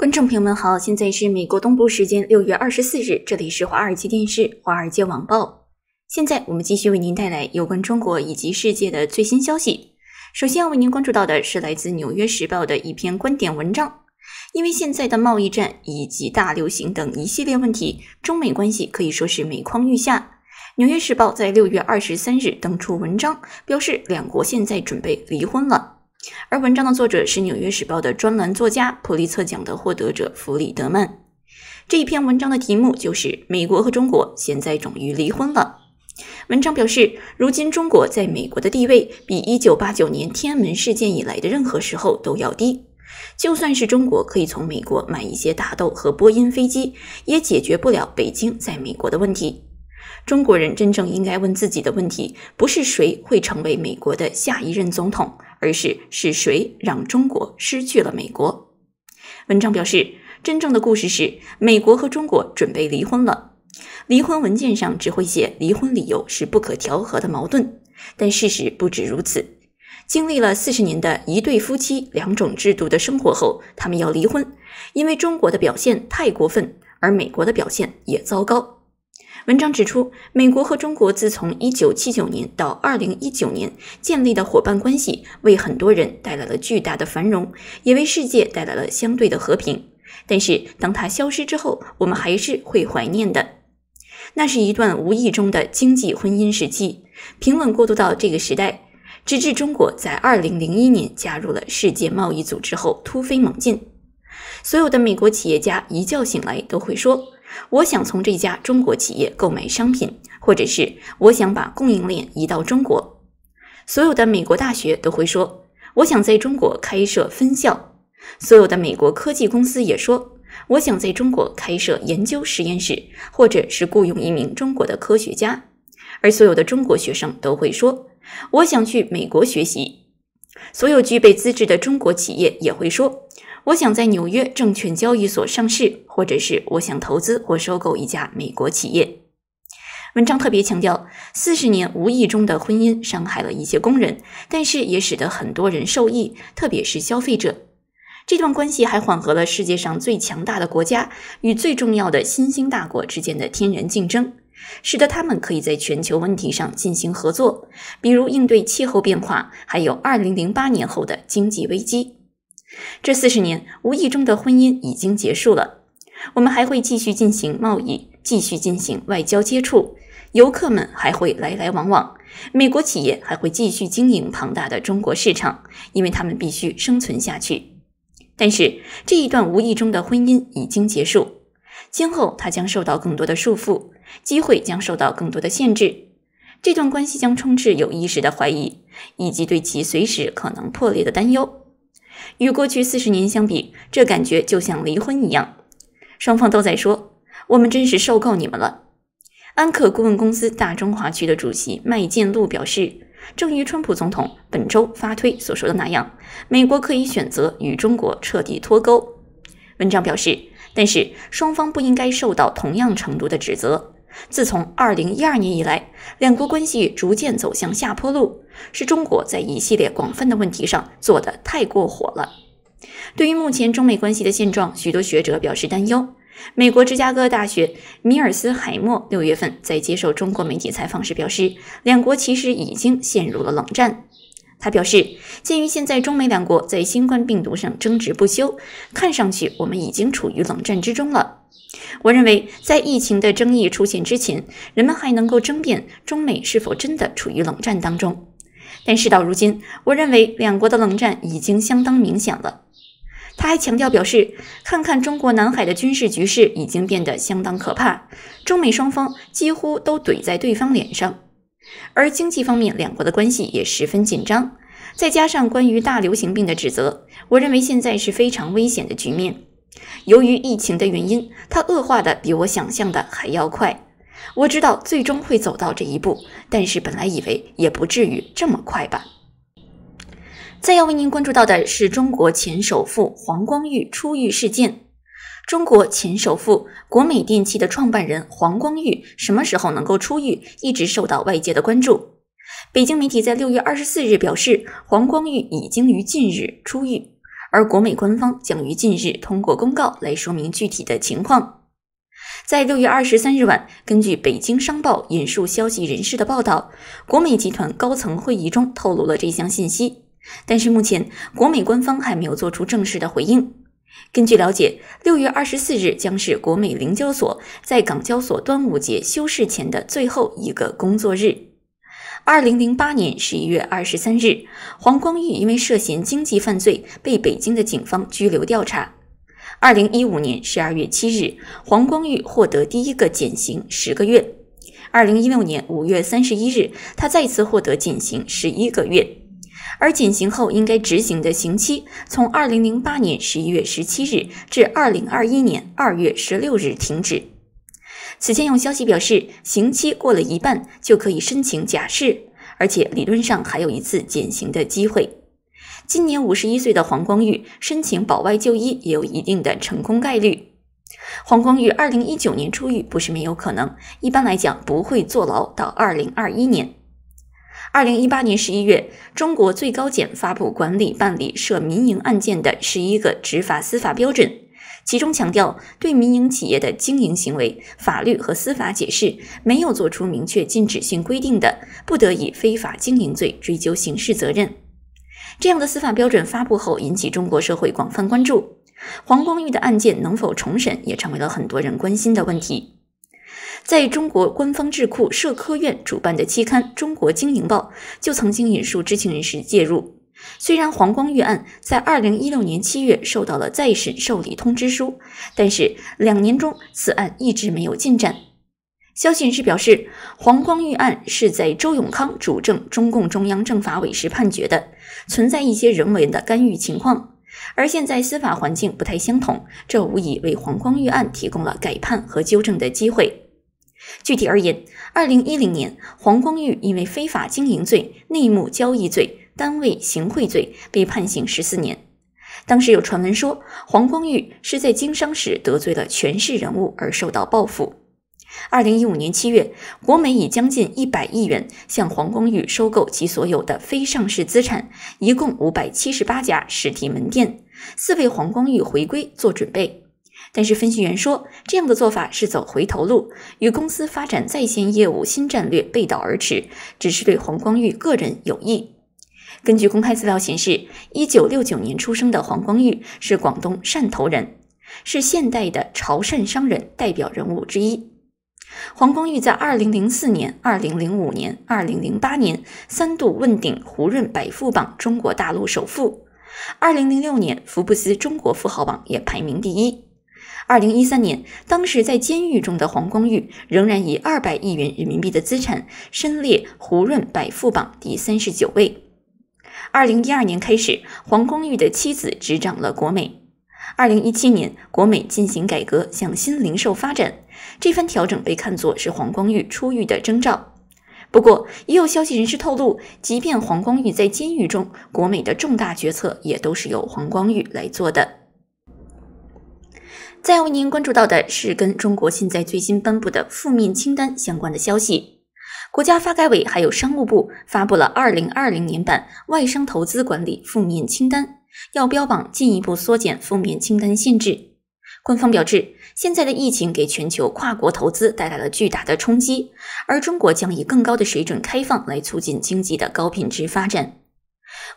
观众朋友们好，现在是美国东部时间六月二十四日，这里是华尔街电视、华尔街网报。现在我们继续为您带来有关中国以及世界的最新消息。首先要为您关注到的是来自《纽约时报》的一篇观点文章。因为现在的贸易战以及大流行等一系列问题，中美关系可以说是每况愈下。《纽约时报》在六月二十三日登出文章，表示两国现在准备离婚了。而文章的作者是《纽约时报》的专栏作家、普利策奖的获得者弗里德曼。这一篇文章的题目就是“美国和中国现在终于离婚了”。文章表示，如今中国在美国的地位比1989年天安门事件以来的任何时候都要低。就算是中国可以从美国买一些大豆和波音飞机，也解决不了北京在美国的问题。中国人真正应该问自己的问题，不是谁会成为美国的下一任总统，而是是谁让中国失去了美国。文章表示，真正的故事是美国和中国准备离婚了。离婚文件上只会写离婚理由是不可调和的矛盾，但事实不止如此。经历了四十年的一对夫妻两种制度的生活后，他们要离婚，因为中国的表现太过分，而美国的表现也糟糕。文章指出，美国和中国自从一九七九年到二零一九年建立的伙伴关系，为很多人带来了巨大的繁荣，也为世界带来了相对的和平。但是，当它消失之后，我们还是会怀念的。那是一段无意中的经济婚姻时期，平稳过渡到这个时代，直至中国在二零零一年加入了世界贸易组织后突飞猛进。所有的美国企业家一觉醒来都会说。我想从这家中国企业购买商品，或者是我想把供应链移到中国。所有的美国大学都会说，我想在中国开设分校。所有的美国科技公司也说，我想在中国开设研究实验室，或者是雇佣一名中国的科学家。而所有的中国学生都会说，我想去美国学习。所有具备资质的中国企业也会说。我想在纽约证券交易所上市，或者是我想投资或收购一家美国企业。文章特别强调，四十年无意中的婚姻伤害了一些工人，但是也使得很多人受益，特别是消费者。这段关系还缓和了世界上最强大的国家与最重要的新兴大国之间的天然竞争，使得他们可以在全球问题上进行合作，比如应对气候变化，还有2008年后的经济危机。这四十年无意中的婚姻已经结束了，我们还会继续进行贸易，继续进行外交接触，游客们还会来来往往，美国企业还会继续经营庞大的中国市场，因为他们必须生存下去。但是这一段无意中的婚姻已经结束，今后他将受到更多的束缚，机会将受到更多的限制，这段关系将充斥有意识的怀疑以及对其随时可能破裂的担忧。与过去四十年相比，这感觉就像离婚一样。双方都在说：“我们真是受够你们了。”安可顾问公司大中华区的主席麦建禄表示：“正如川普总统本周发推所说的那样，美国可以选择与中国彻底脱钩。”文章表示：“但是双方不应该受到同样程度的指责。”自从2012年以来，两国关系逐渐走向下坡路，是中国在一系列广泛的问题上做得太过火了。对于目前中美关系的现状，许多学者表示担忧。美国芝加哥大学米尔斯海默六月份在接受中国媒体采访时表示，两国其实已经陷入了冷战。他表示，鉴于现在中美两国在新冠病毒上争执不休，看上去我们已经处于冷战之中了。我认为，在疫情的争议出现之前，人们还能够争辩中美是否真的处于冷战当中。但事到如今，我认为两国的冷战已经相当明显了。他还强调表示，看看中国南海的军事局势已经变得相当可怕，中美双方几乎都怼在对方脸上。而经济方面，两国的关系也十分紧张。再加上关于大流行病的指责，我认为现在是非常危险的局面。由于疫情的原因，它恶化的比我想象的还要快。我知道最终会走到这一步，但是本来以为也不至于这么快吧。再要为您关注到的是中国前首富黄光裕出狱事件。中国前首富、国美电器的创办人黄光裕什么时候能够出狱，一直受到外界的关注。北京媒体在六月二十四日表示，黄光裕已经于近日出狱，而国美官方将于近日通过公告来说明具体的情况。在六月二十三日晚，根据北京商报引述消息人士的报道，国美集团高层会议中透露了这项信息，但是目前国美官方还没有做出正式的回应。根据了解，六月二十四日将是国美零交所在港交所端午节休市前的最后一个工作日。二零零八年十一月二十三日，黄光裕因为涉嫌经济犯罪被北京的警方拘留调查。二零一五年十二月七日，黄光裕获得第一个减刑十个月。二零一六年五月三十一日，他再次获得减刑十一个月。而减刑后应该执行的刑期，从二零零八年十一月十七日至二零二一年二月十六日停止。此前有消息表示，刑期过了一半就可以申请假释，而且理论上还有一次减刑的机会。今年五十一岁的黄光裕申请保外就医也有一定的成功概率。黄光裕二零一九年出狱不是没有可能，一般来讲不会坐牢到二零二一年。二零一八年十一月，中国最高检发布管理办理涉民营案件的十一个执法司法标准，其中强调，对民营企业的经营行为，法律和司法解释没有作出明确禁止性规定的，不得以非法经营罪追究刑事责任。这样的司法标准发布后，引起中国社会广泛关注。黄光裕的案件能否重审，也成为了很多人关心的问题。在中国官方智库社科院主办的期刊《中国经营报》就曾经引述知情人士介入。虽然黄光裕案在二零一六年七月受到了再审受理通知书，但是两年中此案一直没有进展。消息人士表示，黄光裕案是在周永康主政中共中央政法委时判决的，存在一些人为的干预情况。而现在司法环境不太相同，这无疑为黄光裕案提供了改判和纠正的机会。具体而言，二零一零年，黄光裕因为非法经营罪、内幕交易罪、单位行贿罪，被判刑十四年。当时有传闻说，黄光裕是在经商时得罪了权势人物而受到报复。二零一五年七月，国美以将近一百亿元向黄光裕收购其所有的非上市资产，一共五百七十八家实体门店，四为黄光裕回归做准备。但是，分析员说，这样的做法是走回头路，与公司发展在线业务新战略背道而驰，只是对黄光裕个人有益。根据公开资料显示，一九六九年出生的黄光裕是广东汕头人，是现代的潮汕商人代表人物之一。黄光裕在二零零四年、二零零五年、二零零八年三度问鼎胡润百富榜中国大陆首富，二零零六年福布斯中国富豪榜也排名第一。二零一三年，当时在监狱中的黄光裕仍然以二百亿元人民币的资产，身列胡润百富榜第三十九位。二零一二年开始，黄光裕的妻子执掌了国美。二零一七年，国美进行改革，向新零售发展，这番调整被看作是黄光裕出狱的征兆。不过，也有消息人士透露，即便黄光裕在监狱中，国美的重大决策也都是由黄光裕来做的。再为您关注到的是跟中国现在最新颁布的负面清单相关的消息，国家发改委还有商务部发布了二零二零年版外商投资管理负面清单，要标榜进一步缩减负面清单限制。官方表示，现在的疫情给全球跨国投资带来了巨大的冲击，而中国将以更高的水准开放来促进经济的高品质发展。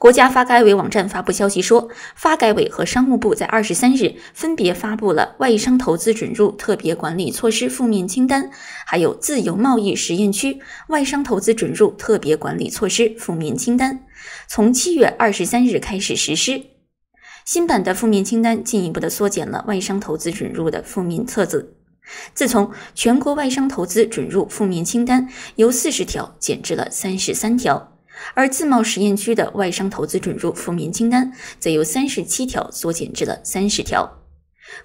国家发改委网站发布消息说，发改委和商务部在二十三日分别发布了外商投资准入特别管理措施负面清单，还有自由贸易实验区外商投资准入特别管理措施负面清单，从七月二十三日开始实施。新版的负面清单进一步的缩减了外商投资准入的负面册子，自从全国外商投资准入负面清单由四十条减至了三十三条。而自贸试验区的外商投资准入负面清单则由三十七条缩减至了三十条。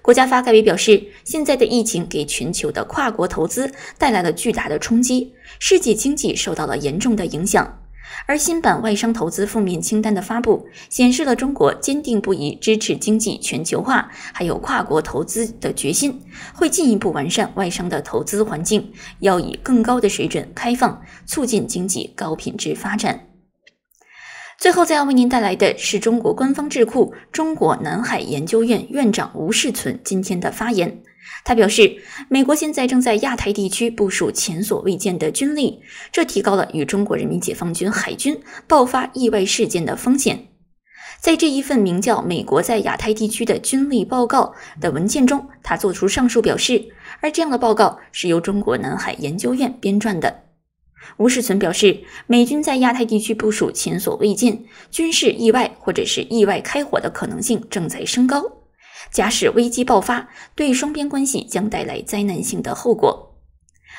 国家发改委表示，现在的疫情给全球的跨国投资带来了巨大的冲击，世界经济受到了严重的影响。而新版外商投资负面清单的发布，显示了中国坚定不移支持经济全球化还有跨国投资的决心，会进一步完善外商的投资环境，要以更高的水准开放，促进经济高品质发展。最后，再要为您带来的是中国官方智库中国南海研究院院长吴世存今天的发言。他表示，美国现在正在亚太地区部署前所未见的军力，这提高了与中国人民解放军海军爆发意外事件的风险。在这一份名叫《美国在亚太地区的军力报告》的文件中，他做出上述表示。而这样的报告是由中国南海研究院编撰的。吴世存表示，美军在亚太地区部署前所未见，军事意外或者是意外开火的可能性正在升高。假使危机爆发，对双边关系将带来灾难性的后果。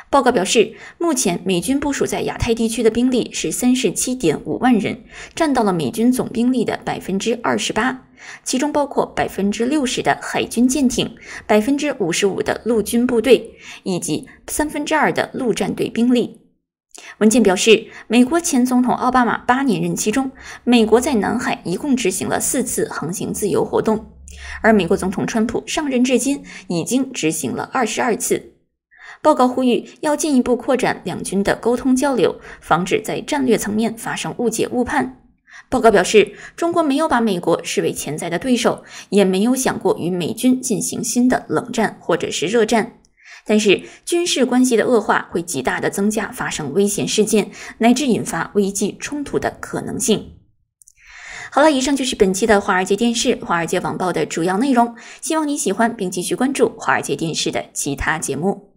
报告表示，目前美军部署在亚太地区的兵力是三十七点五万人，占到了美军总兵力的百分之二十八，其中包括百分之六十的海军舰艇、百分之五十五的陆军部队以及三分之二的陆战队兵力。文件表示，美国前总统奥巴马八年任期中，美国在南海一共执行了四次航行自由活动，而美国总统川普上任至今已经执行了二十二次。报告呼吁要进一步扩展两军的沟通交流，防止在战略层面发生误解误判。报告表示，中国没有把美国视为潜在的对手，也没有想过与美军进行新的冷战或者是热战。但是，军事关系的恶化会极大的增加发生危险事件乃至引发危机冲突的可能性。好了，以上就是本期的华尔街电视、华尔街网报的主要内容，希望你喜欢并继续关注华尔街电视的其他节目。